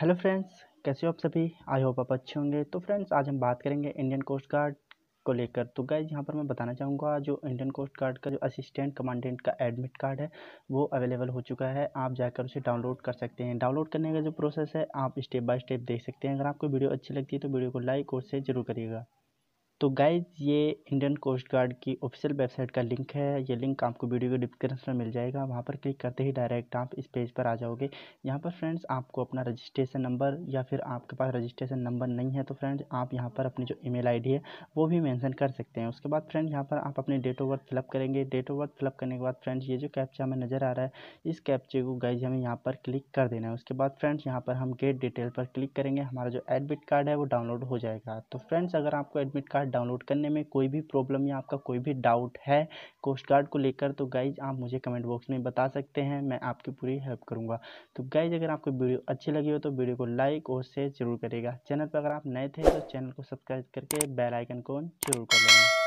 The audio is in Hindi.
हेलो फ्रेंड्स कैसे हो आप सभी आई होप आप अच्छे होंगे तो फ्रेंड्स आज हम बात करेंगे इंडियन कोस्ट गार्ड को लेकर तो गए यहाँ पर मैं बताना चाहूँगा जो इंडियन कोस्ट गार्ड का जो असिस्टेंट कमांडेंट का एडमिट कार्ड है वो अवेलेबल हो चुका है आप जाकर उसे डाउनलोड कर सकते हैं डाउनलोड करने का जो प्रोसेस है आप स्टेप बाय स्टेप देख सकते हैं अगर आपको वीडियो अच्छी लगती है तो वीडियो को लाइक और शेयर जरूर करिएगा तो गाइज ये इंडियन कोस्ट गार्ड की ऑफिशियल वेबसाइट का लिंक है ये लिंक आपको वीडियो के डिस्क्रिप्शन में मिल जाएगा वहाँ पर क्लिक करते ही डायरेक्ट आप इस पेज पर आ जाओगे यहाँ पर फ्रेंड्स आपको अपना रजिस्ट्रेशन नंबर या फिर आपके पास रजिस्ट्रेशन नंबर नहीं है तो फ्रेंड्स आप यहाँ पर अपनी जो ईमेल आईडी है वो भी मैंसन कर सकते हैं उसके बाद फ्रेंड यहाँ पर आप अपनी डेट ऑफ बर्थ फिलअप करेंगे डेट ऑफ बर्थ फिलअप करने के बाद फ्रेंड्स ये जो कैप्चा हमें नज़र आ रहा है इस कैप्चे को गाइज हमें यहाँ पर क्लिक कर देना है उसके बाद फ्रेंड्स यहाँ पर हम गेट डिटेल पर क्लिक करेंगे हमारा जो एडमिट कार्ड है वो डाउनलोड हो जाएगा तो फ्रेंड्स अगर आपको एडमिट कार्ड कार्ड डाउनलोड करने में कोई भी प्रॉब्लम या आपका कोई भी डाउट है कोस्ट गार्ड को लेकर तो गाइज आप मुझे कमेंट बॉक्स में बता सकते हैं मैं आपकी पूरी हेल्प करूँगा तो गाइज अगर आपको वीडियो अच्छी लगी हो तो वीडियो को लाइक और शेयर जरूर करेगा चैनल पर अगर आप नए थे तो चैनल को सब्सक्राइब करके बेलाइकन को जरूर कर लेना